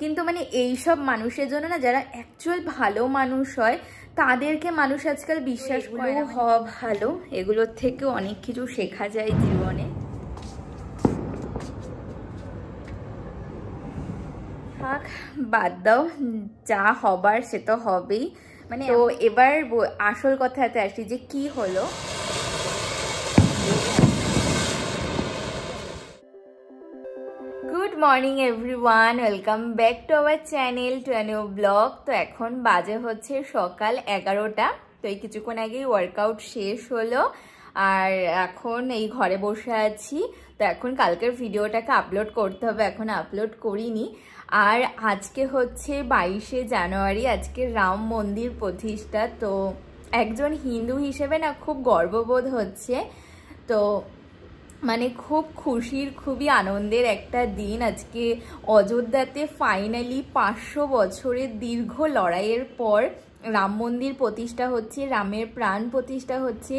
কিন্তু মানে এই সব মানুষের জন্য না যারা অ্যাকচুয়াল ভালো মানুষ হয় তাদেরকে মানুষ আজকাল বিশ্বাস করে হওয়া ভালো এগুলোর থেকে অনেক কিছু শেখা যায় জীবনে থাক বাদ দাও যা হবার সে তো হবেই মানে ও এবার আসল কথাতে আসি যে কি হলো morning everyone welcome back to our channel to you blog তো এখন বাজে হচ্ছে সকাল এগারোটা তো এই কিছুক্ষণ আগেই ওয়ার্কআউট শেষ হলো আর এখন এই ঘরে বসে আছি তো এখন কালকের ভিডিওটাকে আপলোড করতে হবে এখন আপলোড করিনি আর আজকে হচ্ছে বাইশে জানুয়ারি আজকে রাম মন্দির প্রতিষ্ঠা তো একজন হিন্দু হিসেবে না খুব গর্ববোধ হচ্ছে তো মানে খুব খুশির খুবই আনন্দের একটা দিন আজকে অযোধ্যাতে ফাইনালি পাঁচশো বছরের দীর্ঘ লড়াইয়ের পর রাম মন্দির প্রতিষ্ঠা হচ্ছে রামের প্রাণ প্রতিষ্ঠা হচ্ছে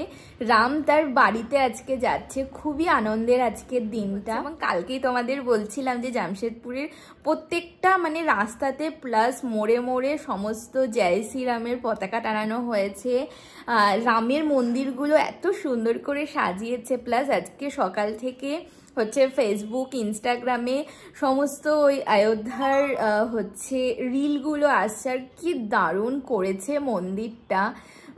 রাম তার বাড়িতে আজকে যাচ্ছে খুবই আনন্দের আজকের দিনটা এবং কালকেই তোমাদের বলছিলাম যে জামশেদপুরের প্রত্যেকটা মানে রাস্তাতে প্লাস মোড়ে মোড়ে সমস্ত জয় শ্রীরামের পতাকা টানানো হয়েছে রামের মন্দিরগুলো এত সুন্দর করে সাজিয়েছে প্লাস আজকে সকাল থেকে হচ্ছে ফেসবুক ইনস্টাগ্রামে সমস্ত ওই অযোধ্যার হচ্ছে রিলগুলো আসার কি দারুণ করেছে মন্দিরটা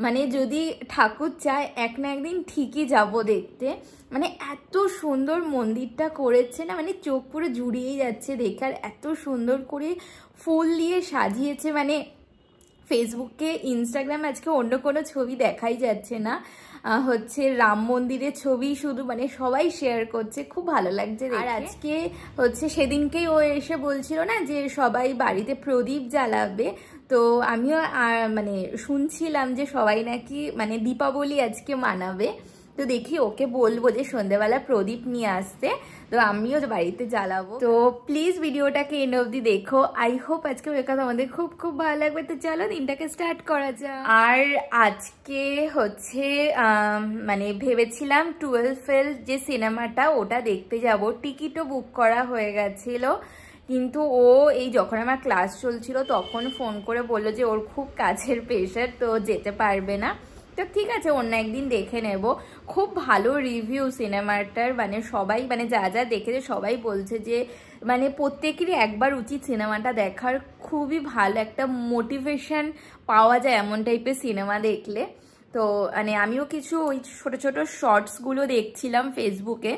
মানে যদি ঠাকুর চায় এক না একদিন ঠিকই যাব দেখতে মানে এত সুন্দর মন্দিরটা করেছে না মানে চোখ পুরো জুড়িয়ে যাচ্ছে দেখার এত সুন্দর করে ফুল দিয়ে সাজিয়েছে মানে ফেসবুকে ইনস্টাগ্রাম আজকে অন্য কোনো ছবি দেখাই যাচ্ছে না হচ্ছে রাম মন্দিরের ছবি শুধু মানে সবাই শেয়ার করছে খুব ভালো লাগছে আর আজকে হচ্ছে সেদিনকেই ও এসে বলছিল না যে সবাই বাড়িতে প্রদীপ জ্বালাবে তো আমিও মানে শুনছিলাম যে সবাই নাকি মানে দীপাবলি আজকে মানাবে তো দেখি ওকে বলবো যে সন্ধ্যেবেলা প্রদীপ নিয়ে আসতে তো আমিও বাড়িতে জ্বালাবো তো প্লিজ ভিডিওটাকে এন্ড অব্দি দেখো আই হোপ আজকে কথা আমাদের খুব খুব ভালো লাগবে তো চলো দিনটাকে স্টার্ট করা যায় আর আজকে হচ্ছে মানে ভেবেছিলাম টুয়েলভ যে সিনেমাটা ওটা দেখতে যাব টিকিটও বুক করা হয়ে গেছিলো কিন্তু ও এই যখন আমার ক্লাস চলছিল তখন ফোন করে বলল যে ওর খুব কাছের প্রেশার তো যেতে পারবে না তো ঠিক আছে অন্য একদিন দেখে নেব খুব ভালো রিভিউ সিনেমাটার মানে সবাই মানে যা যা দেখেছে সবাই বলছে যে মানে প্রত্যেকেরই একবার উচিত সিনেমাটা দেখার খুবই ভালো একটা মোটিভেশন পাওয়া যায় এমন টাইপের সিনেমা দেখলে তো মানে আমিও কিছু ওই ছোটো ছোটো শর্টসগুলো দেখছিলাম ফেসবুকে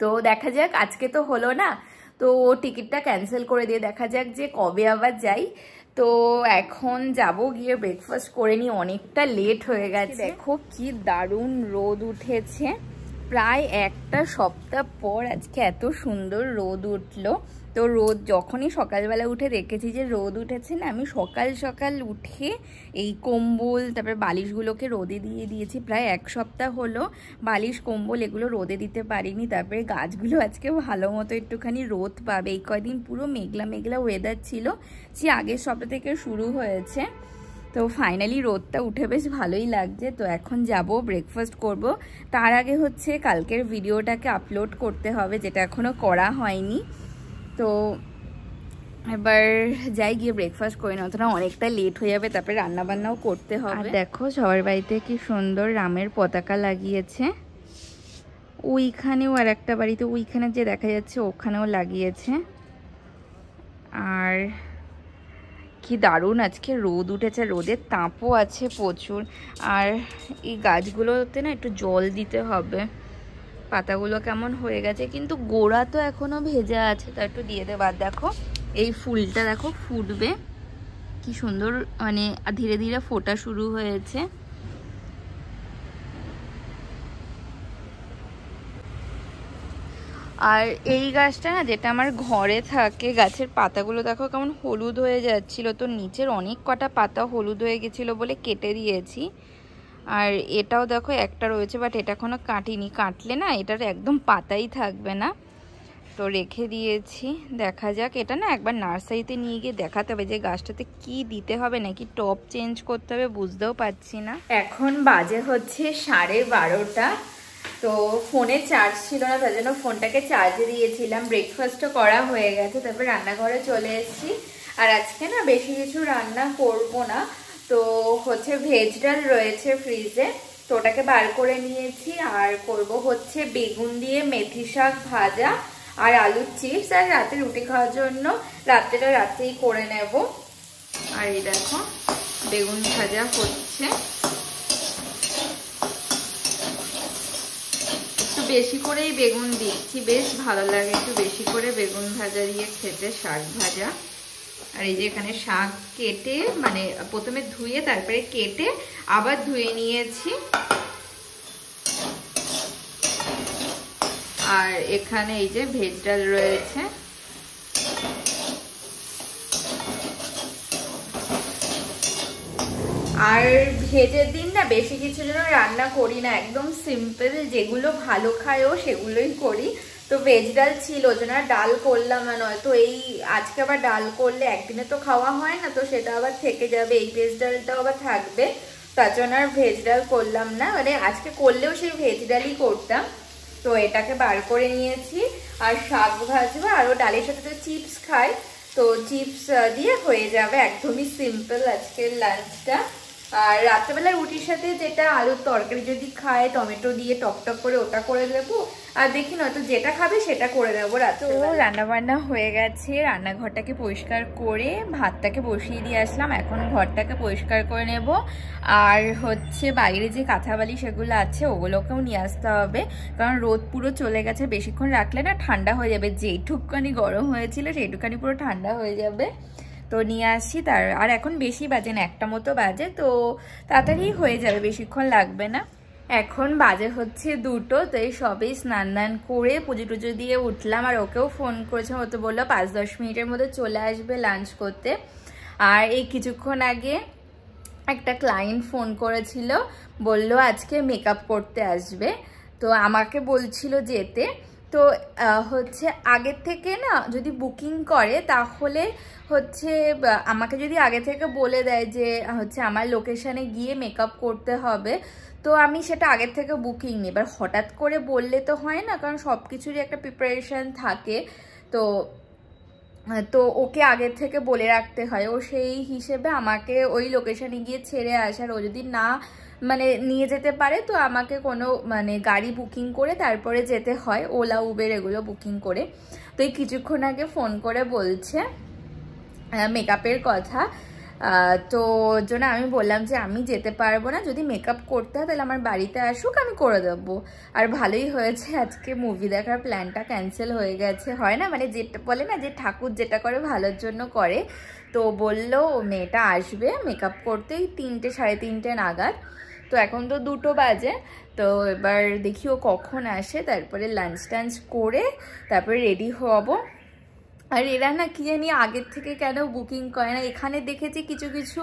তো দেখা যাক আজকে তো হলো না তো ও টিকিটটা ক্যান্সেল করে দিয়ে দেখা যাক যে কবে আবার যাই তো এখন যাব গিয়ে ব্রেকফাস্ট করে নিই অনেকটা লেট হয়ে গেছে দেখো কি দারুণ রোদ উঠেছে প্রায় একটা সপ্তাহ পর আজকে এত সুন্দর রোদ উঠলো তো রোদ যখনই সকালবেলা উঠে দেখেছি যে রোদ উঠেছে না আমি সকাল সকাল উঠে এই কম্বল তারপরে বালিশগুলোকে রোদে দিয়ে দিয়েছি প্রায় এক সপ্তাহ হলো বালিশ কম্বল এগুলো রোদে দিতে পারিনি তারপরে গাছগুলো আজকে ভালো মতো একটুখানি রোদ পাবে এই কয়দিন পুরো মেঘলা মেঘলা ওয়েদার ছিল যে আগের সপ্তাহ থেকে শুরু হয়েছে তো ফাইনালি রোদটা উঠে বেশ ভালোই লাগছে তো এখন যাব ব্রেকফাস্ট করব তার আগে হচ্ছে কালকের ভিডিওটাকে আপলোড করতে হবে যেটা এখনও করা হয়নি তো এবার যাই গিয়ে ব্রেকফাস্ট করে নাও তোরা অনেকটা লেট হয়ে যাবে তারপরে রান্নাবান্নাও করতে হবে আর দেখো সবার বাড়িতে কি সুন্দর রামের পতাকা লাগিয়েছে ওইখানেও আর একটা বাড়িতে ওইখানে যে দেখা যাচ্ছে ওখানেও লাগিয়েছে আর কি দারুণ আজকে রোদ উঠেছে রোদের তাপও আছে প্রচুর আর এই গাছগুলোতে না একটু জল দিতে হবে পাতাগুলো কেমন হয়ে গেছে কিন্তু গোড়া তো এখনও ভেজা আছে তা একটু দিয়ে দেবার দেখো এই ফুলটা দেখো ফুটবে কি সুন্দর মানে ধীরে ধীরে ফোটা শুরু হয়েছে আর এই গাছটা না যেটা আমার ঘরে থাকে গাছের পাতাগুলো দেখো কেমন হলুদ হয়ে যাচ্ছিল তো নিচের অনেক কটা পাতা হলুদ হয়ে গেছিলো বলে কেটে দিয়েছি আর এটাও দেখো একটা রয়েছে বাট এটা কোনো কাটিনি কাটলে না এটার একদম পাতাই থাকবে না তো রেখে দিয়েছি দেখা যাক এটা না একবার নার্সারিতে নিয়ে গিয়ে দেখাতে হবে যে গাছটাতে কি দিতে হবে নাকি টপ চেঞ্জ করতে হবে বুঝতেও পারছি না এখন বাজে হচ্ছে সাড়ে বারোটা তো ফোনে চার্জ ছিল না তার জন্য ফোনটাকে চার্জে দিয়েছিলাম ব্রেকফাস্টও করা হয়ে গেছে তারপর রান্নাঘরে চলে এসেছি আর আজকে না বেশি কিছু রান্না করব না তো হচ্ছে ভেজ ডাল রয়েছে ফ্রিজে তো ওটাকে বার করে নিয়েছি আর করব হচ্ছে বেগুন দিয়ে মেথি শাক ভাজা আর আলুর চিপস আর রাতে রুটি খাওয়ার জন্য রাত্রেটা রাতেই করে নেব আর এই দেখো বেগুন ভাজা হচ্ছে একটু বেশি করেই বেগুন দিচ্ছি বেশ ভালো লাগে একটু বেশি করে বেগুন ভাজা দিয়ে খেতে শাক ভাজা আর এই যে এখানে শাক কেটে মানে প্রথমে ধুয়ে তারপরে কেটে আবার ধুয়ে নিয়েছি আর এখানে এই যে ভেজ ডাল রয়েছে আর ভেজের দিন না বেশি কিছু যেন রান্না করি না একদম সিম্পল যেগুলো ভালো খায়ও সেগুলোই করি তো ভেজ ডাল ছিল ওই জন্য ডাল করলাম নয় নয়তো এই আজকে আবার ডাল করলে একদিনে তো খাওয়া হয় না তো সেটা আবার থেকে যাবে এই ভেজ ডালটাও আবার থাকবে তার জন্য আর ভেজ ডাল করলাম না মানে আজকে করলেও সেই ভেজ ডালই করতাম তো এটাকে বার করে নিয়েছি আর শাক ভাজবো আর ও ডালের সাথে তো চিপস খায় তো চিপস দিয়ে হয়ে যাবে একদমই সিম্পল আজকের লাঞ্চটা আর রাত্রেবেলা রুটির সাথে যেটা আলুর তরকারি যদি খায় টমেটো দিয়ে টকটক করে ওটা করে দেবো আর দেখি নয়তো যেটা খাবে সেটা করে দেবো রাত্রে রান্না বান্না হয়ে গেছে রান্নাঘরটাকে পরিষ্কার করে ভাতটাকে বসিয়ে দিয়ে আসলাম এখন ঘরটাকে পরিষ্কার করে নেব আর হচ্ছে বাইরে যে কাঁথাবালি সেগুলো আছে ওগুলোকেও নিয়ে আসতে হবে কারণ রোদ পুরো চলে গেছে বেশিক্ষণ রাখলে না ঠান্ডা হয়ে যাবে যেটুকখানি গরম হয়েছিল সেইটুকখানি পুরো ঠান্ডা হয়ে যাবে তো নিয়ে আসছি তার আর এখন বেশি বাজে না একটা মতো বাজে তো তাড়াতাড়ি হয়ে যাবে বেশিক্ষণ লাগবে না এখন বাজে হচ্ছে দুটো তো এই সবেই স্নান দান করে পুজো টুজো দিয়ে উঠলাম আর ওকেও ফোন করেছিলাম ও তো বললো পাঁচ দশ মিনিটের মধ্যে চলে আসবে লাঞ্চ করতে আর এই কিছুক্ষণ আগে একটা ক্লায়েন্ট ফোন করেছিল বলল আজকে মেকআপ করতে আসবে তো আমাকে বলছিল যেতে তো হচ্ছে আগের থেকে না যদি বুকিং করে তাহলে হচ্ছে আমাকে যদি আগে থেকে বলে দেয় যে হচ্ছে আমার লোকেশানে গিয়ে মেকআপ করতে হবে তো আমি সেটা আগের থেকে বুকিং নিই এবার হঠাৎ করে বললে তো হয় না কারণ সব কিছুরই একটা প্রিপারেশান থাকে তো তো ওকে আগের থেকে বলে রাখতে হয় ও সেই হিসেবে আমাকে ওই লোকেশানে গিয়ে ছেড়ে আসার ও যদি না মানে নিয়ে যেতে পারে তো আমাকে কোনো মানে গাড়ি বুকিং করে তারপরে যেতে হয় ওলা উবের এগুলো বুকিং করে তো এই কিছুক্ষণ আগে ফোন করে বলছে মেকআপের কথা তো জন্য আমি বললাম যে আমি যেতে পারবো না যদি মেকআপ করতে হয় তাহলে আমার বাড়িতে আসুক আমি করে দেবো আর ভালোই হয়েছে আজকে মুভি দেখার প্ল্যানটা ক্যান্সেল হয়ে গেছে হয় না মানে যেটা বলে না যে ঠাকুর যেটা করে ভালোর জন্য করে তো বললো মেয়েটা আসবে মেকআপ করতেই তিনটে সাড়ে তিনটে নাগাদ তো এখন তো দুটো বাজে তো এবার দেখিও কখন আসে তারপরে লাঞ্চ টাঞ্চ করে তারপরে রেডি হবো আর এরা না কি জানি আগের থেকে কেন বুকিং করে না এখানে দেখেছি কিছু কিছু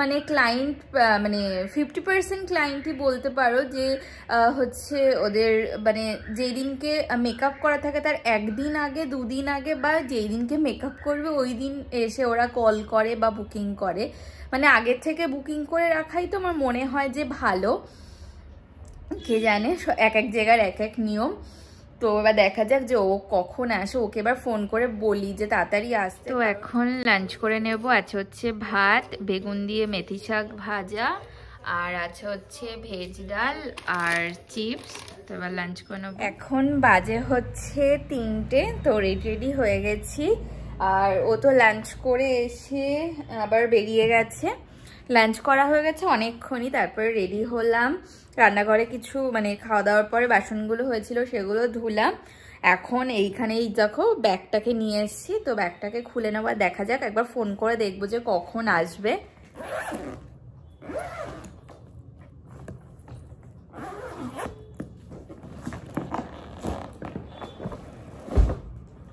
মানে ক্লায়েন্ট মানে ফিফটি পার্সেন্ট ক্লায়েন্টই বলতে পারো যে হচ্ছে ওদের মানে যেই দিনকে মেকআপ করা থাকে তার একদিন আগে দুদিন আগে বা যেই দিনকে মেকআপ করবে ওই দিন এসে ওরা কল করে বা বুকিং করে মানে আগের থেকে বুকিং করে রাখাই তো আমার মনে হয় যে ভালো কে জানে এক এক জায়গার এক এক নিয়ম তো এবার দেখা যাক যে ও কখন আসে ওকে এবার ফোন করে বলি যে তাড়াতাড়ি আসতে তো এখন লাঞ্চ করে নেব আছে হচ্ছে ভাত বেগুন দিয়ে মেথি শাক ভাজা আর আছে হচ্ছে ভেজ ডাল আর চিপস তো এবার লাঞ্চ করে নেব এখন বাজে হচ্ছে তিনটে তো রেডি রেডি হয়ে গেছি আর ও তো লাঞ্চ করে এসে আবার বেরিয়ে গেছে লাঞ্চ করা হয়ে গেছে অনেকক্ষণই তারপরে রেডি হলাম রান্নাঘরে কিছু মানে খাওয়া দাওয়ার পরে বাসনগুলো হয়েছিল সেগুলো ধুলাম এখন এইখানেই দেখো ব্যাগটাকে নিয়ে এসছি তো ব্যাগটাকে খুলে নেওয়া দেখা যাক একবার ফোন করে দেখবো যে কখন আসবে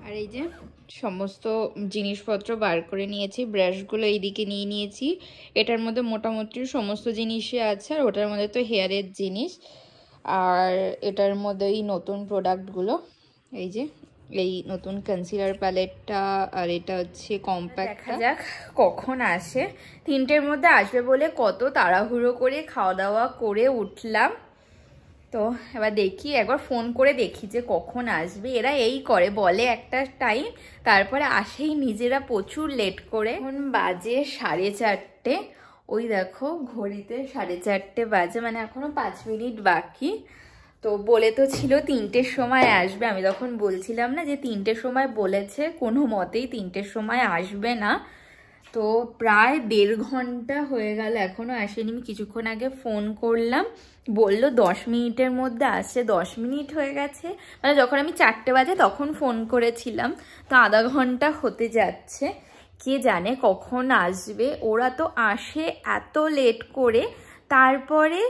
আর এই যে সমস্ত জিনিসপত্র বার করে নিয়েছি ব্রাশগুলো এইদিকে নিয়ে নিয়েছি এটার মধ্যে মোটামুটি সমস্ত জিনিসই আছে আর ওটার মধ্যে তো হেয়ারের জিনিস আর এটার মধ্যে এই নতুন প্রোডাক্টগুলো এই যে এই নতুন কনসিলার প্যালেটটা আর এটা হচ্ছে কম্প্যাক্ট দেখা যাক কখন আসে তিনটের মধ্যে আসবে বলে কত তাড়াহুড়ো করে খাওয়া দাওয়া করে উঠলাম তো এবার দেখি একবার ফোন করে দেখি যে কখন আসবে এরা এই করে বলে একটা টাইম তারপরে আসেই নিজেরা প্রচুর লেট করে এখন বাজে সাড়ে চারটে ওই দেখো ঘড়িতে সাড়ে চারটে বাজে মানে এখনও পাঁচ মিনিট বাকি তো বলে তো ছিল তিনটের সময় আসবে আমি তখন বলছিলাম না যে তিনটের সময় বলেছে কোনো মতেই তিনটের সময় আসবে না তো প্রায় দেড় ঘন্টা হয়ে গেল এখনও আসেনি আমি কিছুক্ষণ আগে ফোন করলাম বলল দশ মিনিটের মধ্যে আসছে দশ মিনিট হয়ে গেছে মানে যখন আমি চারটে বাজে তখন ফোন করেছিলাম তো আধা ঘন্টা হতে যাচ্ছে কে জানে কখন আসবে ওরা তো আসে এত লেট করে তারপরে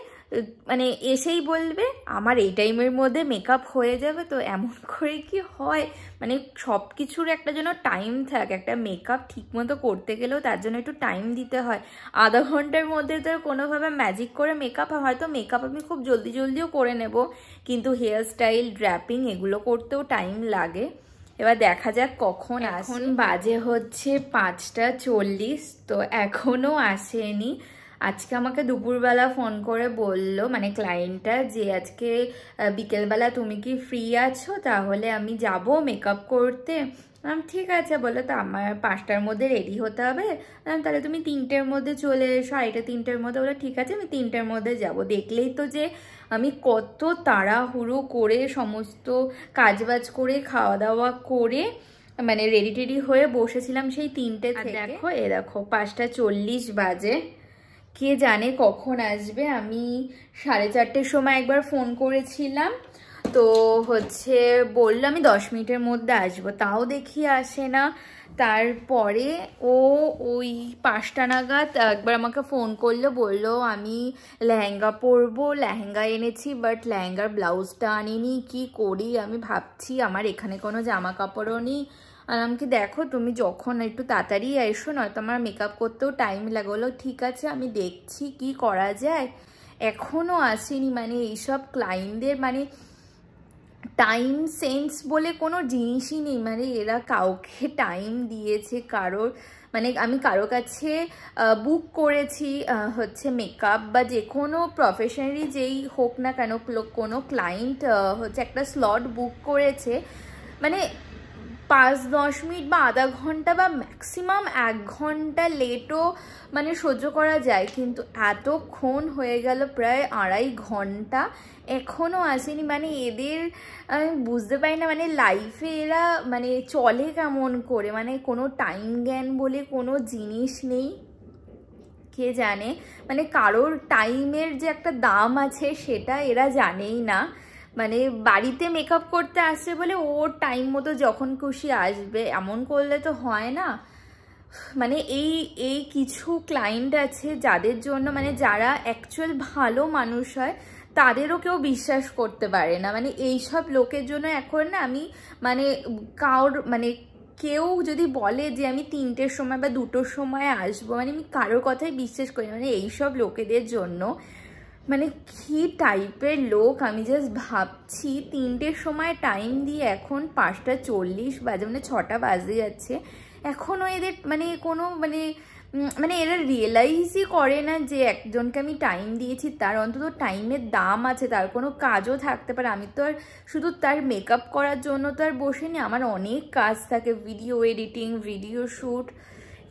মানে এসেই বলবে আমার এই টাইমের মধ্যে মেকআপ হয়ে যাবে তো এমন করে কি হয় মানে সব কিছুর একটা যেন টাইম থাকে একটা মেকআপ ঠিকমতো করতে গেলেও তার জন্য একটু টাইম দিতে হয় আধা ঘন্টার মধ্যে তো কোনোভাবে ম্যাজিক করে মেকআপ হয়তো মেকআপ আমি খুব জলদি জলদিও করে নেব কিন্তু হেয়ারস্টাইল ড্র্যাপিং এগুলো করতেও টাইম লাগে এবার দেখা যাক কখন এখন বাজে হচ্ছে পাঁচটা চল্লিশ তো এখনও আসেনি আজকে আমাকে দুপুরবেলা ফোন করে বলল মানে ক্লায়েন্টটা যে আজকে বিকেলবেলা তুমি কি ফ্রি আছো তাহলে আমি যাব মেকআপ করতে আমি ঠিক আছে বলো তো আমার পাঁচটার মধ্যে রেডি হতে হবে তাহলে তুমি তিনটের মধ্যে চলে এসো আড়াইটা তিনটের মধ্যে বলো ঠিক আছে আমি তিনটের মধ্যে যাব দেখলেই তো যে আমি কত তাড়াহুড়ো করে সমস্ত কাজবাজ করে খাওয়া দাওয়া করে মানে রেডি টেডি হয়ে বসেছিলাম সেই তিনটে দেখো এ দেখো পাঁচটা চল্লিশ বাজে কে জানে কখন আসবে আমি সাড়ে চারটের সময় একবার ফোন করেছিলাম তো হচ্ছে বললো আমি দশ মিনিটের মধ্যে আসবো তাও দেখি আসে না তারপরে ও ওই পাঁচটা নাগাদ একবার আমাকে ফোন করলো বলল আমি লেহেঙ্গা পরবো লেহেঙ্গা এনেছি বাট লেহেঙ্গার ব্লাউজটা আনিনি কি করি আমি ভাবছি আমার এখানে কোনো জামা কাপড়ও নেই আর আমাকে দেখো তুমি যখন একটু তাড়াতাড়ি এসো নয়তো আমার মেকআপ করতেও টাইম লাগলো ঠিক আছে আমি দেখছি কি করা যায় এখনও আসেনি মানে এইসব ক্লায়েন্টদের মানে টাইম সেন্স বলে কোনো জিনিসই নেই মানে এরা কাউকে টাইম দিয়েছে কারোর মানে আমি কারো কাছে বুক করেছি হচ্ছে মেকআপ বা যে কোনো প্রফেশনালি যেই হোক না কেন কোনো ক্লায়েন্ট হচ্ছে একটা স্লট বুক করেছে মানে পাঁচ দশ মিনিট বা আধা ঘন্টা বা ম্যাক্সিমাম এক ঘন্টা লেটও মানে সহ্য করা যায় কিন্তু এতক্ষণ হয়ে গেল প্রায় আড়াই ঘন্টা এখনও আসেনি মানে এদের আমি বুঝতে পারি না মানে লাইফে এরা মানে চলে কেমন করে মানে কোনো টাইম জ্ঞান বলে কোনো জিনিস নেই কে জানে মানে কারোর টাইমের যে একটা দাম আছে সেটা এরা জানেই না মানে বাড়িতে মেকআপ করতে আসছে বলে ওর টাইম মতো যখন খুশি আসবে এমন করলে তো হয় না মানে এই এই কিছু ক্লায়েন্ট আছে যাদের জন্য মানে যারা অ্যাকচুয়াল ভালো মানুষ হয় তাদেরও কেউ বিশ্বাস করতে পারে না মানে এই সব লোকের জন্য এখন না আমি মানে কার মানে কেউ যদি বলে যে আমি তিনটের সময় বা দুটোর সময় আসবো মানে আমি কারোর কথাই বিশ্বাস করি মানে এইসব লোকেদের জন্য মানে কি টাইপের লোক আমি জাস্ট ভাবছি তিনটের সময় টাইম দিয়ে এখন পাঁচটা চল্লিশ বাজে মানে ছটা বাজে যাচ্ছে এখনও এদের মানে কোনো মানে মানে এরা রিয়েলাইজই করে না যে একজনকে আমি টাইম দিয়েছি তার অন্তত টাইমের দাম আছে তার কোনো কাজও থাকতে পারে আমি তো আর শুধু তার মেকআপ করার জন্য তো আর বসে নি আমার অনেক কাজ থাকে ভিডিও এডিটিং ভিডিও শ্যুট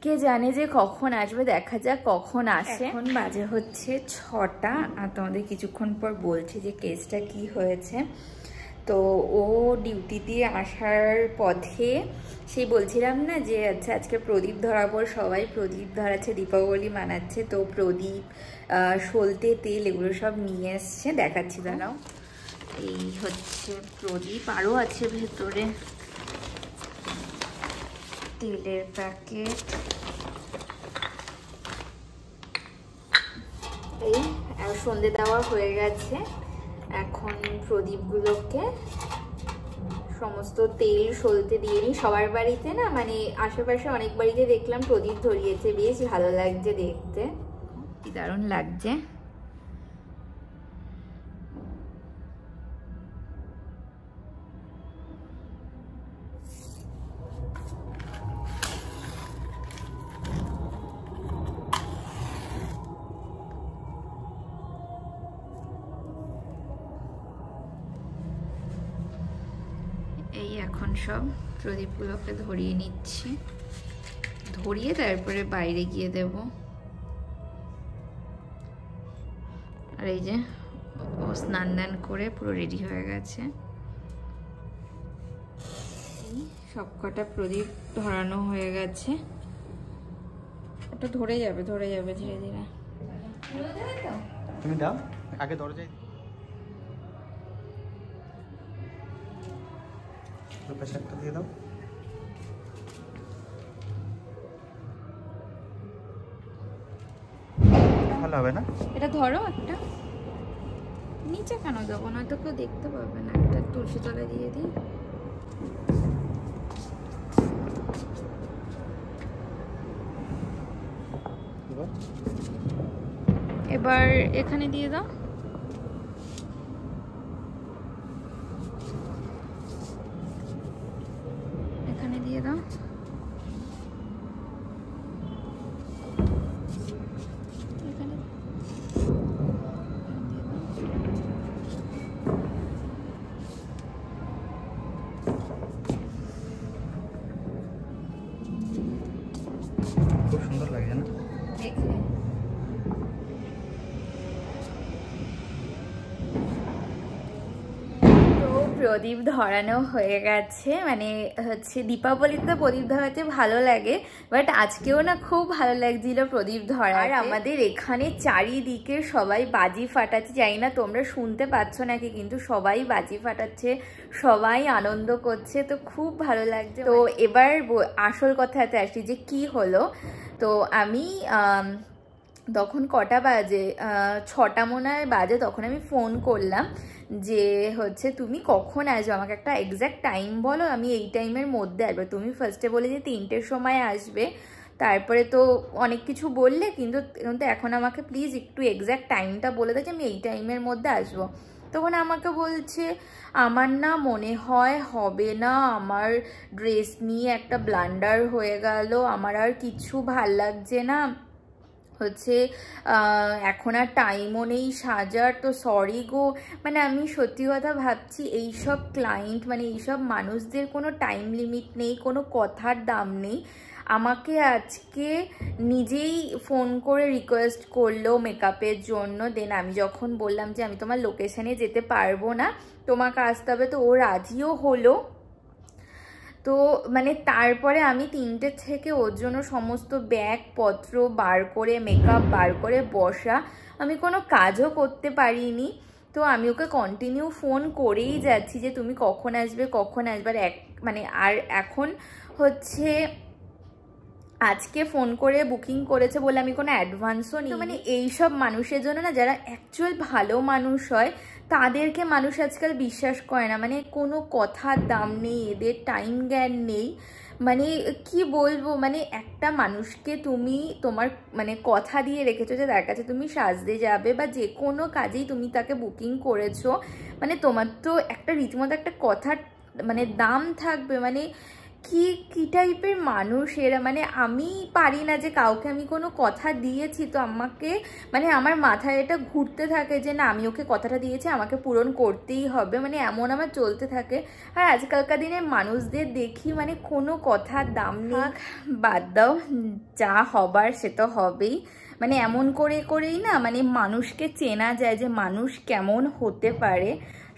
কে জানে যে কখন আসবে দেখা যাক কখন আসে এখন বাজে হচ্ছে ছটা আর তোমাদের কিছুক্ষণ পর বলছি যে কেসটা কি হয়েছে তো ও ডিউটি দিয়ে আসার পথে সেই বলছিলাম না যে আচ্ছা আজকে প্রদীপ ধরাবো সবাই প্রদীপ ধরাচ্ছে দীপাবলি মানাচ্ছে তো প্রদীপ সলতে তেল এগুলো সব নিয়ে এসছে দেখাচ্ছি দাঁড়াও এই হচ্ছে প্রদীপ আরও আছে ভেতরে তেলের প্যাকেট এই সন্ধে দেওয়া হয়ে গেছে এখন প্রদীপগুলোকে সমস্ত তেল সলতে দিয়ে নিই সবার বাড়িতে না মানে আশেপাশে অনেক বাড়িতে দেখলাম প্রদীপ ধরিয়েছে বেশ ভালো লাগছে দেখতে দারুণ লাগছে এই এখন সব প্রদীপগুলোকে ধরিয়ে নিচ্ছি ধরিয়ে তারপরে বাইরে গিয়ে দেব আর এই যে ও স্নান দান করে পুরো রেডি হয়ে গেছে সব কটা প্রদীপ ধরানো হয়ে গেছে ওটা ধরে যাবে ধরে যাবে ধীরে ধীরে তুমি দাও আগে যাই প্রেশারটা দিয়ে দাও ভালো হবে না এটা ধরো একটা নিচে কেন দেবো নয়তো কেউ দেখতে পাবে না একটা তুলসী তলা দিয়ে দিই এবার এখানে দিয়ে দাও প্রদীপ ধরানো হয়ে গেছে মানে হচ্ছে দীপাবলিতে প্রদীপ ধরাতে ভালো লাগে বাট আজকেও না খুব ভালো লাগছিল প্রদীপ ধরা আর আমাদের এখানে চারিদিকে সবাই বাজি ফাটাচ্ছে জানি না তোমরা শুনতে পাচ্ছ নাকি কিন্তু সবাই বাজি ফাটাচ্ছে সবাই আনন্দ করছে তো খুব ভালো লাগছে তো এবার আসল কথাতে আসি যে কি হলো তো আমি তখন কটা বাজে ছটা মনে হয় বাজে তখন আমি ফোন করলাম যে হচ্ছে তুমি কখন আসবে আমাকে একটা এক্স্যাক্ট টাইম বলো আমি এই টাইমের মধ্যে আসবো তুমি ফার্স্টে বলে যে তিনটের সময় আসবে তারপরে তো অনেক কিছু বললে কিন্তু কিন্তু এখন আমাকে প্লিজ একটু এক্স্যাক্ট টাইমটা বলে দেয় যে আমি এই টাইমের মধ্যে আসবো তখন আমাকে বলছে আমার না মনে হয় হবে না আমার ড্রেস নিয়ে একটা ব্লান্ডার হয়ে গেল আমার আর কিছু ভাল লাগছে না হচ্ছে এখন আর টাইমও নেই সাজার তো সরি গো মানে আমি সত্যি কথা ভাবছি এইসব ক্লায়েন্ট মানে এইসব মানুষদের কোনো টাইম লিমিট নেই কোনো কথার দাম নেই আমাকে আজকে নিজেই ফোন করে রিকোয়েস্ট করলো মেকআপের জন্য দেন আমি যখন বললাম যে আমি তোমার লোকেশানে যেতে পারবো না তোমাকে আসতে হবে তো ও রাজিও হলো তো মানে তারপরে আমি তিনটে থেকে ওর জন্য সমস্ত ব্যাগপত্র বার করে মেকআপ বার করে বসা আমি কোনো কাজও করতে পারিনি তো আমি ওকে কন্টিনিউ ফোন করেই যাচ্ছি যে তুমি কখন আসবে কখন আসবে আর এক মানে আর এখন হচ্ছে আজকে ফোন করে বুকিং করেছে বলে আমি কোনো অ্যাডভান্সও নিই মানে এইসব মানুষের জন্য না যারা অ্যাকচুয়াল ভালো মানুষ হয় তাদেরকে মানুষ আজকাল বিশ্বাস করে না মানে কোনো কথার দাম নেই এদের টাইম জ্ঞান নেই মানে কি বলবো মানে একটা মানুষকে তুমি তোমার মানে কথা দিয়ে রেখেছো যে তার কাছে তুমি সাজতে যাবে বা যে কোনো কাজেই তুমি তাকে বুকিং করেছো মানে তোমার তো একটা রীতিমতো একটা কথার মানে দাম থাকবে মানে কি কি টাইপের মানুষ এরা মানে আমি পারি না যে কাউকে আমি কোনো কথা দিয়েছি তো আমাকে মানে আমার মাথায় এটা ঘুরতে থাকে যে না আমি ওকে কথাটা দিয়েছি আমাকে পূরণ করতেই হবে মানে এমন আমার চলতে থাকে আর আজকালকার দিনে মানুষদের দেখি মানে কোনো কথার দাম না হ্যাঁ। বাদ দাও যা হবার সে তো হবেই মানে এমন করে করেই না মানে মানুষকে চেনা যায় যে মানুষ কেমন হতে পারে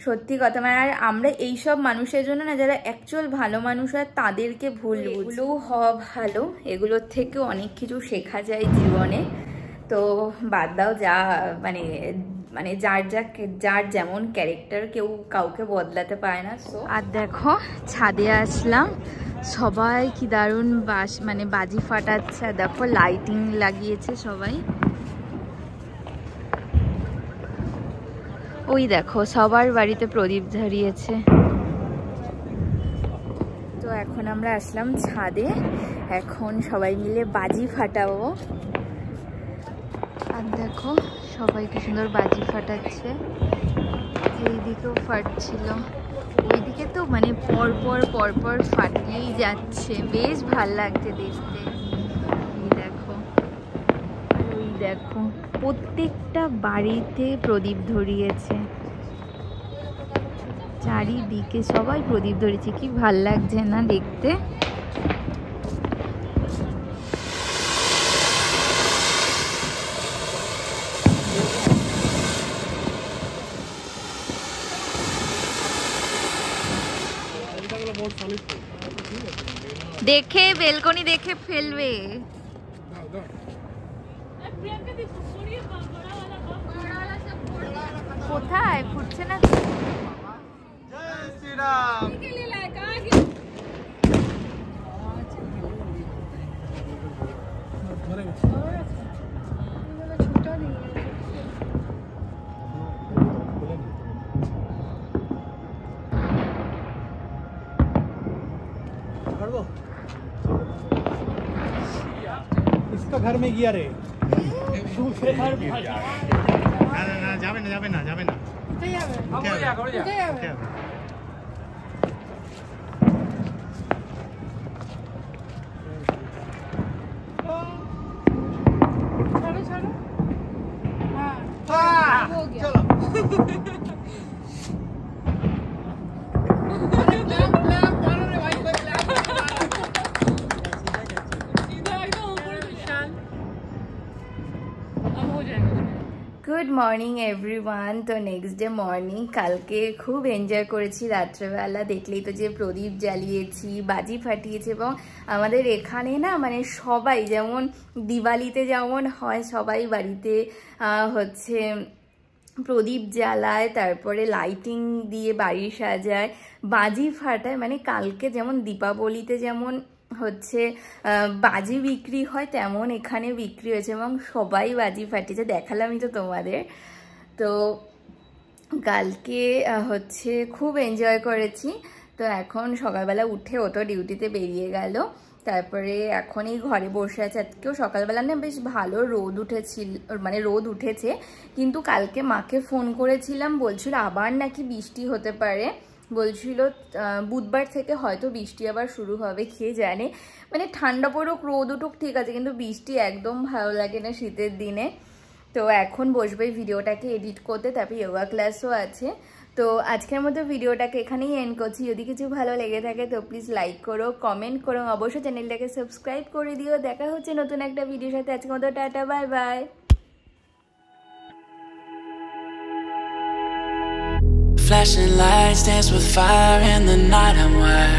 সত্যি কথা মানে আর আমরা এইসব মানুষের জন্য না যারা অ্যাকচুয়াল ভালো মানুষ হয় তাদেরকে ভুল এগুলো হওয়া ভালো এগুলোর থেকে অনেক কিছু শেখা যায় জীবনে তো বাদ দাও যা মানে মানে যার যা যার যেমন ক্যারেক্টার কেউ কাউকে বদলাতে পারে না সো আর দেখো ছাদে আসলাম সবাই কি দারুণ বাস মানে বাজি ফাটাচ্ছে দেখো লাইটিং লাগিয়েছে সবাই ওই দেখো সবার বাড়িতে প্রদীপ ধরিয়েছে তো এখন আমরা আসলাম ছাদে এখন সবাই মিলে বাজি ফাটাবো আর দেখো সবাই কি সুন্দর বাজি ফাটাচ্ছে এই দিকেও ফাটছিল ওইদিকে তো মানে পরপর পরপর ফাটিয়েই যাচ্ছে বেশ ভাল লাগছে দেখতে এই দেখো ওই দেখো প্রত্যেকটা বাড়িতে প্রদীপ ধরিয়েছে চারিদিকে সবাই প্রদীপ ধরেছে কি ভাল লাগছে না দেখতে দেখে বেলকনি দেখে ফেলবে কোথায় ফুটছে না জয় শ্রীরাম इसका घर में गियर है दूसरे घर में না না না য Thank you. Good morning everyone তো নেক্সট ডে মর্নিং কালকে খুব এনজয় করেছি রাত্রেবেলা দেখলেই তো যে প্রদীপ জ্বালিয়েছি বাজি ফাটিয়েছি এবং আমাদের এখানে না মানে সবাই যেমন দিওয়ালিতে যেমন হয় সবাই বাড়িতে হচ্ছে প্রদীপ জ্বালায় তারপরে লাইটিং দিয়ে বাড়ি সাজায় বাজি ফাটায় মানে কালকে যেমন দীপাবলিতে যেমন হচ্ছে বাজি বিক্রি হয় তেমন এখানে বিক্রি হয়েছে এবং সবাই বাজি ফাটিয়েছে দেখালামই তো তোমাদের তো কালকে হচ্ছে খুব এনজয় করেছি তো এখন সকালবেলা উঠে ও তো ডিউটিতে বেরিয়ে গেল তারপরে এখন এই ঘরে বসে আছে আজকেও সকালবেলা না বেশ ভালো রোদ উঠেছিল মানে রোদ উঠেছে কিন্তু কালকে মাকে ফোন করেছিলাম বলছিল আবার নাকি বৃষ্টি হতে পারে বলছিল বুধবার থেকে হয়তো বৃষ্টি আবার শুরু হবে কে জানে মানে ঠান্ডা পড়ুক রোদ উঠুক ঠিক আছে কিন্তু বৃষ্টি একদম ভালো লাগে না শীতের দিনে তো এখন বসবে ভিডিওটাকে এডিট করতে তারপরে ইয়োগা ক্লাসও আছে তো আজকের মতো ভিডিওটাকে এখানেই এন্ড করছি যদি কিছু ভালো লেগে থাকে তো প্লিজ লাইক করো কমেন্ট করো অবশ্যই চ্যানেলটাকে সাবস্ক্রাইব করে দিও দেখা হচ্ছে নতুন একটা ভিডিওর সাথে আজকের মতো tata bye bye Flashing lights dance with fire in the night I'm wired